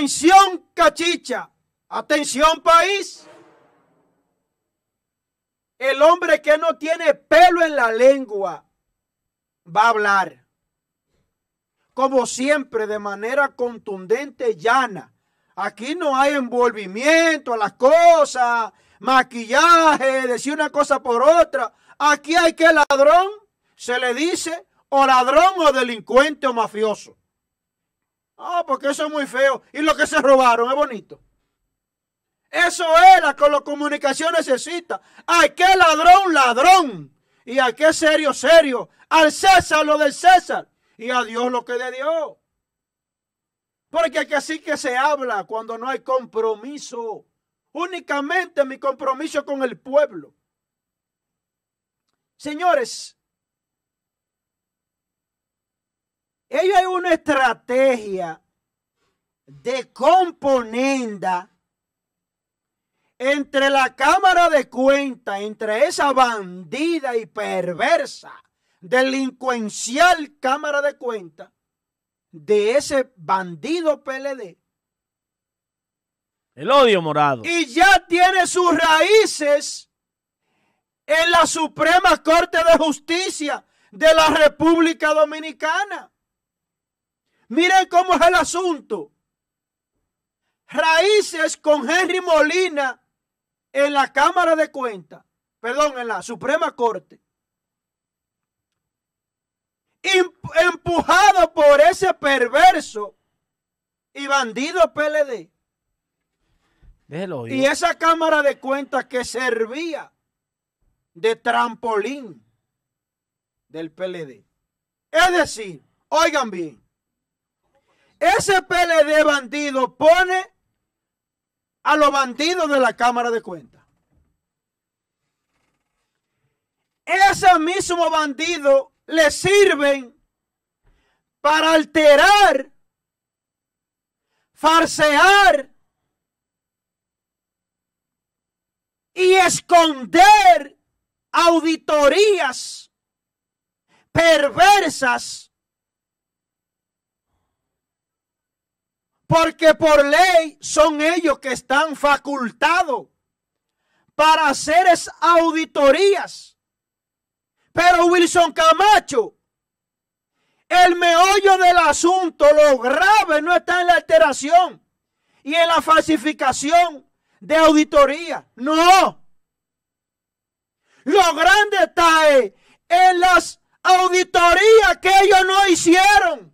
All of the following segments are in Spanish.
Atención cachicha, atención país. El hombre que no tiene pelo en la lengua va a hablar, como siempre, de manera contundente, llana. Aquí no hay envolvimiento a las cosas, maquillaje, decir una cosa por otra. Aquí hay que ladrón, se le dice, o ladrón o delincuente o mafioso. Ah, porque eso es muy feo. Y lo que se robaron es bonito. Eso es la que la comunicación necesita. ¿A qué ladrón, ladrón. Y a qué serio, serio. Al César lo del César. Y a Dios lo que de Dios. Porque así que se habla cuando no hay compromiso. Únicamente mi compromiso con el pueblo. Señores, Ella hay una estrategia de componenda entre la Cámara de Cuentas, entre esa bandida y perversa, delincuencial Cámara de Cuentas, de ese bandido PLD. El odio morado. Y ya tiene sus raíces en la Suprema Corte de Justicia de la República Dominicana. Miren cómo es el asunto. Raíces con Henry Molina en la Cámara de Cuentas, perdón, en la Suprema Corte. Empujado por ese perverso y bandido PLD. Y esa Cámara de Cuentas que servía de trampolín del PLD. Es decir, oigan bien, ese PLD bandido pone a los bandidos de la Cámara de Cuentas. Ese mismo bandido le sirven para alterar, farsear y esconder auditorías perversas porque por ley son ellos que están facultados para hacer esas auditorías. Pero Wilson Camacho, el meollo del asunto, lo grave no está en la alteración y en la falsificación de auditoría. No. Lo grande está en las auditorías que ellos no hicieron.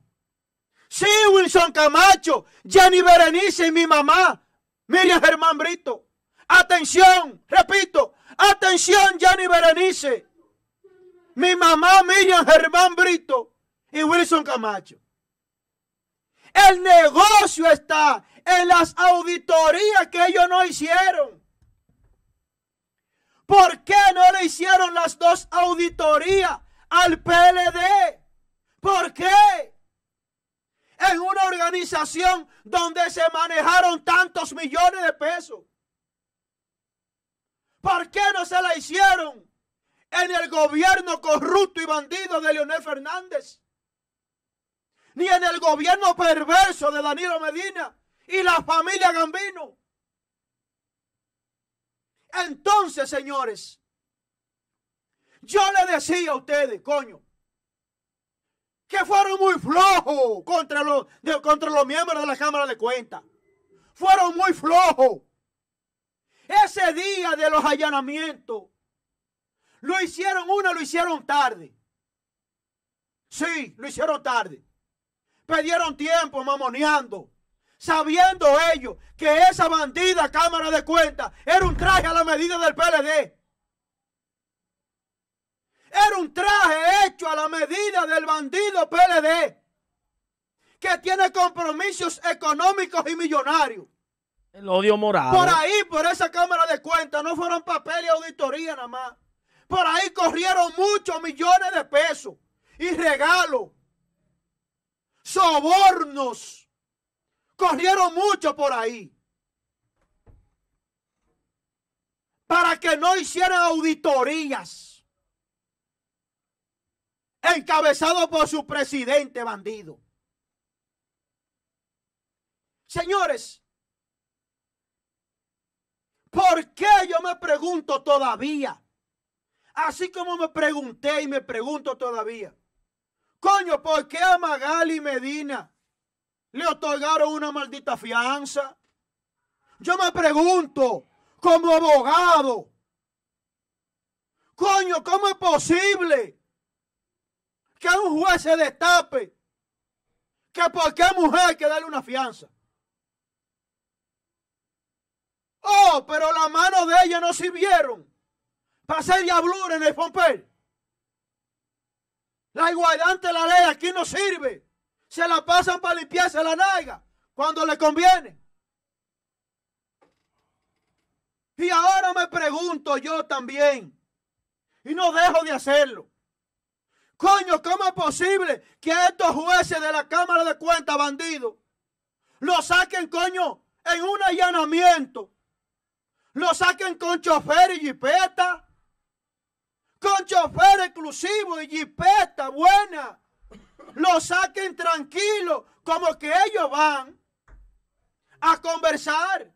Sí, Wilson Camacho, Jenny Berenice y mi mamá, Miriam Germán Brito. Atención, repito, atención, Jenny Berenice. Mi mamá, Miriam Germán Brito y Wilson Camacho. El negocio está en las auditorías que ellos no hicieron. ¿Por qué no le hicieron las dos auditorías al PLD? ¿Por qué? en una organización donde se manejaron tantos millones de pesos? ¿Por qué no se la hicieron en el gobierno corrupto y bandido de Leonel Fernández? Ni en el gobierno perverso de Danilo Medina y la familia Gambino. Entonces, señores, yo le decía a ustedes, coño, que fueron muy flojos contra los, contra los miembros de la Cámara de Cuentas. Fueron muy flojos. Ese día de los allanamientos, lo hicieron una, lo hicieron tarde. Sí, lo hicieron tarde. Perdieron tiempo mamoneando, sabiendo ellos que esa bandida Cámara de Cuentas era un traje a la medida del PLD. Era un traje hecho a la medida del bandido PLD, que tiene compromisos económicos y millonarios. El odio moral. Por ahí, por esa cámara de cuentas, no fueron papel y auditoría nada más. Por ahí corrieron muchos millones de pesos y regalos, sobornos. Corrieron mucho por ahí. Para que no hicieran auditorías encabezado por su presidente bandido. Señores, ¿por qué yo me pregunto todavía? Así como me pregunté y me pregunto todavía. Coño, ¿por qué a Magali Medina le otorgaron una maldita fianza? Yo me pregunto, como abogado, coño, ¿cómo es posible que un juez se destape. Que por qué mujer que darle una fianza. Oh, pero las manos de ella no sirvieron para hacer diablura en el Fomper La igualdad ante la ley aquí no sirve. Se la pasan para limpiarse la naiga cuando le conviene. Y ahora me pregunto yo también, y no dejo de hacerlo. Coño, ¿cómo es posible que estos jueces de la Cámara de Cuentas, bandidos, lo saquen, coño, en un allanamiento? Lo saquen con chofer y jipeta. Con chofer exclusivo y jipeta buena. Lo saquen tranquilo, como que ellos van a conversar.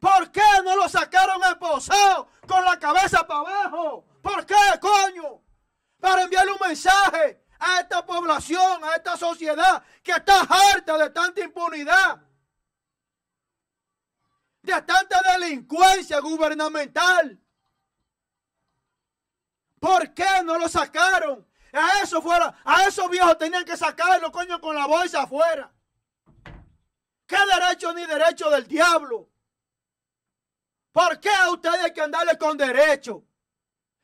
¿Por qué no lo sacaron esposado con la cabeza para abajo? ¿Por qué, coño? para enviarle un mensaje a esta población, a esta sociedad que está harta de tanta impunidad, de tanta delincuencia gubernamental. ¿Por qué no lo sacaron? A eso fuera, a esos viejos tenían que sacarlo, coño, con la bolsa afuera. ¿Qué derecho ni derecho del diablo? ¿Por qué a ustedes hay que andarle con derecho?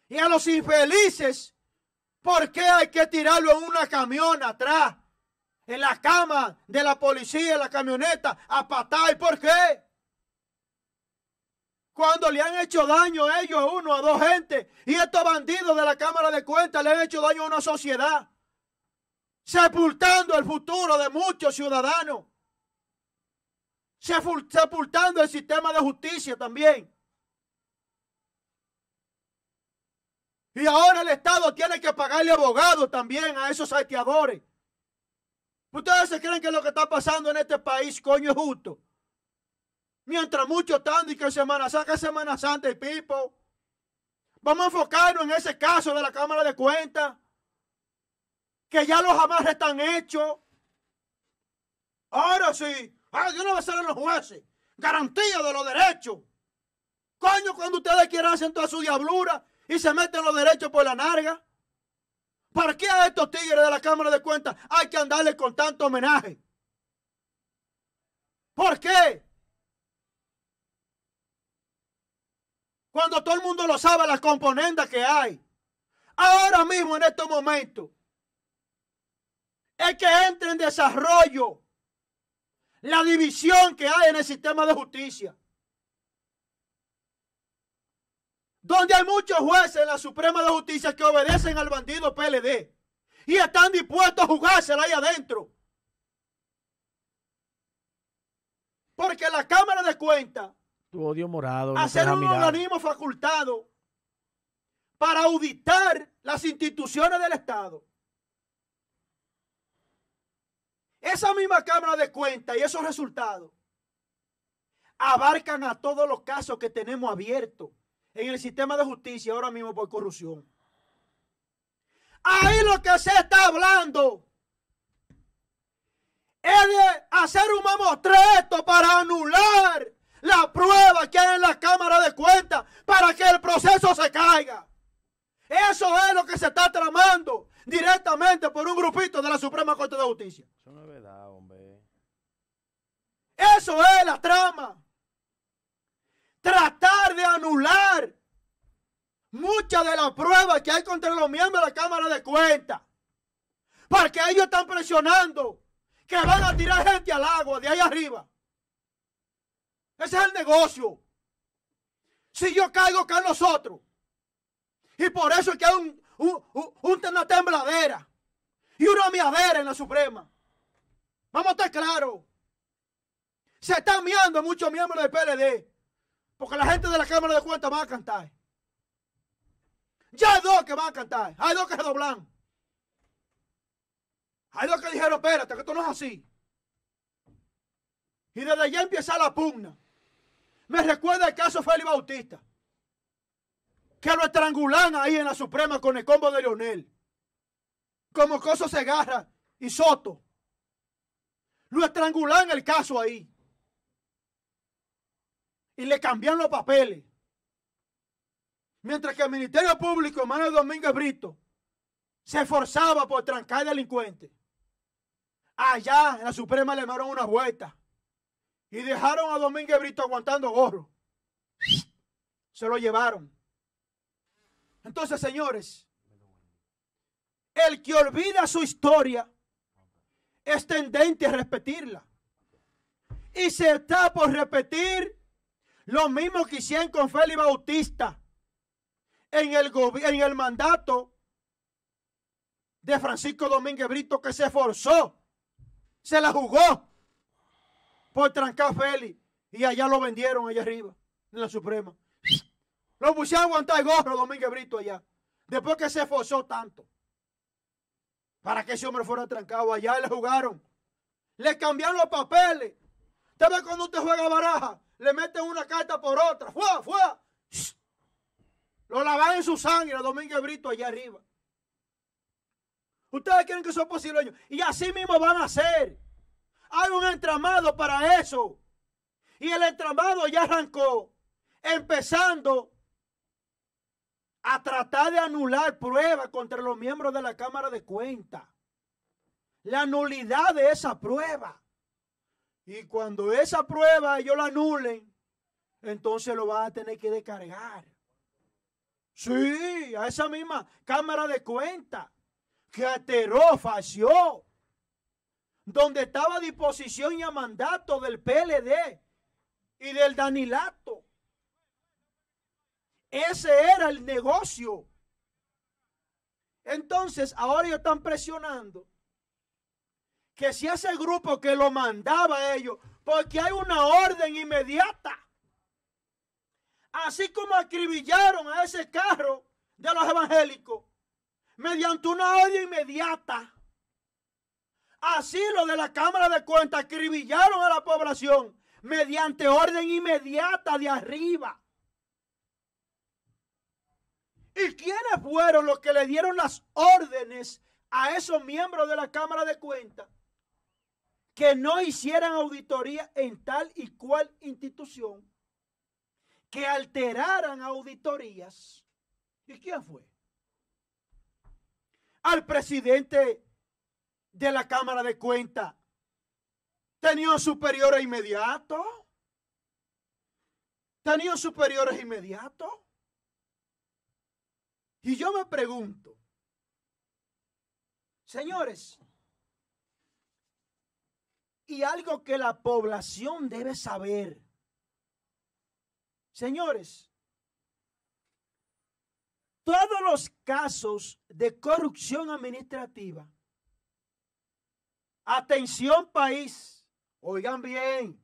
Y a los infelices ¿Por qué hay que tirarlo en una camión atrás? En la cama de la policía, en la camioneta, a patar. ¿Por qué? Cuando le han hecho daño a ellos, a uno, a dos gente. Y estos bandidos de la Cámara de Cuentas le han hecho daño a una sociedad. Sepultando el futuro de muchos ciudadanos. Sepultando el sistema de justicia también. Y ahora el Estado tiene que pagarle abogados también a esos saqueadores. ¿Ustedes se creen que lo que está pasando en este país, coño, es justo? Mientras muchos están y que Semana Santa, Semana Santa y Pipo. Vamos a enfocarnos en ese caso de la Cámara de Cuentas, que ya los amarres están hechos. Ahora sí, ahora no voy a ser los jueces, garantía de los derechos. Coño, cuando ustedes quieran hacer toda su diablura y se meten los derechos por la narga. ¿Para qué a estos tigres de la Cámara de Cuentas hay que andarle con tanto homenaje? ¿Por qué? Cuando todo el mundo lo sabe, las componendas que hay. Ahora mismo, en estos momentos, es que entre en desarrollo la división que hay en el sistema de justicia. donde hay muchos jueces en la Suprema de Justicia que obedecen al bandido PLD y están dispuestos a jugársela ahí adentro. Porque la Cámara de Cuentas, tu odio morado, hacer un organismo facultado para auditar las instituciones del Estado. Esa misma Cámara de Cuentas y esos resultados abarcan a todos los casos que tenemos abiertos en el sistema de justicia ahora mismo por corrupción. Ahí lo que se está hablando es de hacer un mamotreto para anular la prueba que hay en la Cámara de Cuentas para que el proceso se caiga. Eso es lo que se está tramando directamente por un grupito de la Suprema Corte de Justicia. Eso no es verdad, hombre. Eso es la trama. Tratar de anular muchas de las pruebas que hay contra los miembros de la Cámara de Cuentas. Porque ellos están presionando que van a tirar gente al agua de ahí arriba. Ese es el negocio. Si yo caigo, caen nosotros Y por eso es que hay un, un, una tembladera y una miadera en la Suprema. Vamos a estar claros. Se están mirando muchos miembros del PLD. Porque la gente de la Cámara de Cuentas va a cantar. Ya hay dos que van a cantar. Hay dos que se doblan. Hay dos que dijeron, espérate, que esto no es así. Y desde allá empieza la pugna. Me recuerda el caso Félix Bautista. Que lo estrangulan ahí en la Suprema con el combo de Leonel. Como Coso Segarra y Soto. Lo estrangulan el caso ahí y le cambian los papeles. Mientras que el Ministerio Público, hermano Domínguez Brito, se esforzaba por trancar delincuentes. Allá en la Suprema le dieron una vuelta y dejaron a Domínguez Brito aguantando gorro. Se lo llevaron. Entonces, señores, el que olvida su historia es tendente a repetirla. Y se está por repetir lo mismo que hicieron con Félix Bautista en el, en el mandato de Francisco Domínguez Brito que se forzó, se la jugó por trancar a Félix y allá lo vendieron allá arriba, en la Suprema. Lo pusieron a aguantar el gorro Domínguez Brito allá, después que se forzó tanto para que ese hombre fuera trancado allá le jugaron. Le cambiaron los papeles. Te ves cuando usted juega baraja le meten una carta por otra. ¡Fua, fua! Lo lavan en su sangre, Domingo Brito, allá arriba. Ustedes quieren que eso es posible. Y así mismo van a hacer, Hay un entramado para eso. Y el entramado ya arrancó. Empezando a tratar de anular pruebas contra los miembros de la Cámara de Cuentas. La nulidad de esa prueba. Y cuando esa prueba ellos la anulen, entonces lo van a tener que descargar. Sí, a esa misma cámara de cuenta que aterró, falleció. donde estaba a disposición y a mandato del PLD y del Danilato. Ese era el negocio. Entonces, ahora ellos están presionando que si ese grupo que lo mandaba a ellos, porque hay una orden inmediata. Así como acribillaron a ese carro de los evangélicos, mediante una orden inmediata. Así lo de la Cámara de Cuentas acribillaron a la población mediante orden inmediata de arriba. ¿Y quiénes fueron los que le dieron las órdenes a esos miembros de la Cámara de Cuentas? que no hicieran auditoría en tal y cual institución, que alteraran auditorías. ¿Y quién fue? Al presidente de la Cámara de Cuentas. Tenía superiores inmediatos. Tenía superiores inmediatos. Y yo me pregunto, señores, y algo que la población debe saber. Señores, todos los casos de corrupción administrativa, atención país, oigan bien,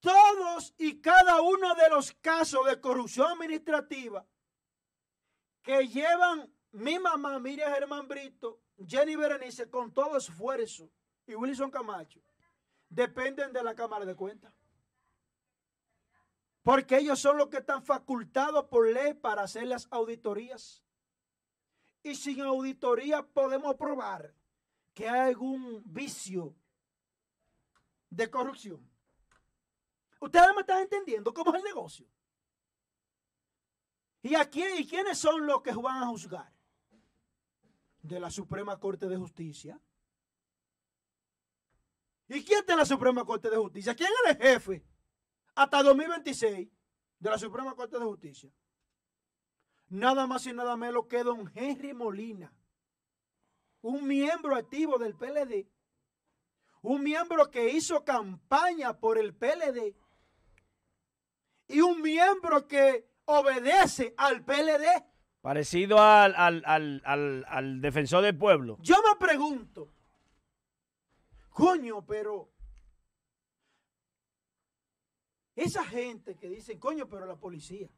todos y cada uno de los casos de corrupción administrativa que llevan mi mamá, Miriam Germán Brito, Jenny Berenice, con todo esfuerzo, y Wilson Camacho dependen de la Cámara de Cuentas. Porque ellos son los que están facultados por ley para hacer las auditorías. Y sin auditoría podemos probar que hay algún vicio de corrupción. Ustedes me están entendiendo cómo es el negocio. ¿Y, aquí ¿Y quiénes son los que van a juzgar? De la Suprema Corte de Justicia ¿Y quién está en la Suprema Corte de Justicia? ¿Quién es el jefe? Hasta 2026 de la Suprema Corte de Justicia. Nada más y nada menos que don Henry Molina, un miembro activo del PLD, un miembro que hizo campaña por el PLD y un miembro que obedece al PLD. Parecido al, al defensor del pueblo. Yo me pregunto, Coño, pero esa gente que dice, coño, pero la policía.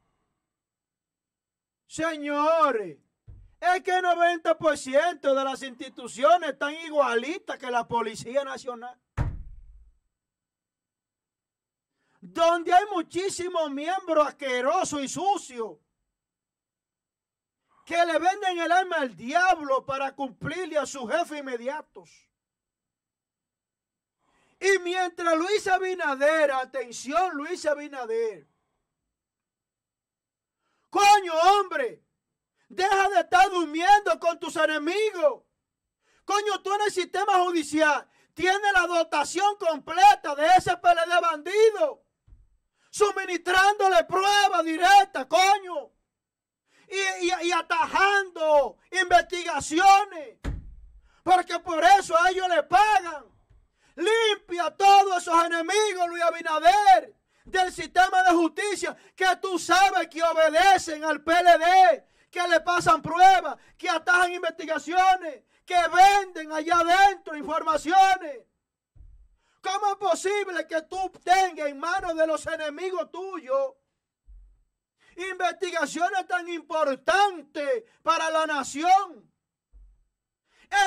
Señores, es que el 90% de las instituciones están igualitas que la Policía Nacional. Donde hay muchísimos miembros asquerosos y sucios que le venden el alma al diablo para cumplirle a sus jefes inmediatos. Y mientras Luis Abinader, atención Luis Abinader, coño hombre, deja de estar durmiendo con tus enemigos. Coño, tú en el sistema judicial tienes la dotación completa de ese PLD bandido, suministrándole pruebas directas, coño, y, y atajando investigaciones, porque por eso a ellos le pagan. Limpia a todos esos enemigos, Luis Abinader, del sistema de justicia que tú sabes que obedecen al PLD, que le pasan pruebas, que atajan investigaciones, que venden allá adentro informaciones. ¿Cómo es posible que tú tengas en manos de los enemigos tuyos investigaciones tan importantes para la nación?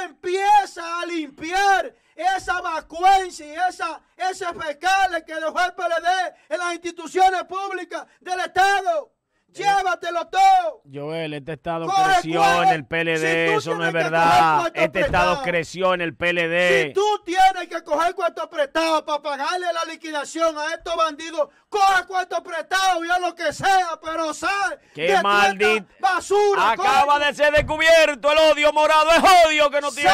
Empieza a limpiar esa vacuencia y esa, ese fecal que dejó el PLD en las instituciones públicas del Estado. Llévatelo todo. Joel, este Estado creció en el PLD. eso no es verdad. Este Estado creció en el PLD. Si tú tienes que coger cuánto prestado para pagarle la liquidación a estos bandidos, coge cuánto prestado y a lo que sea, pero sal. ¡Qué maldito! ¡Basura! Acaba de ser descubierto el odio morado. Es odio que no tiene.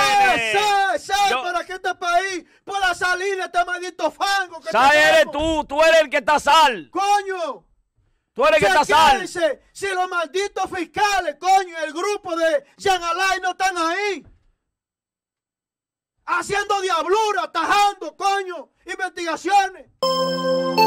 ¡Sal, sal, Yo... para que este país pueda salir de este maldito fango! sal eres tú. Tú eres el que está sal. ¡Coño! Tú eres que sal. Si los malditos fiscales, coño, el grupo de Jean Alain no están ahí. Haciendo diablura, tajando, coño, investigaciones.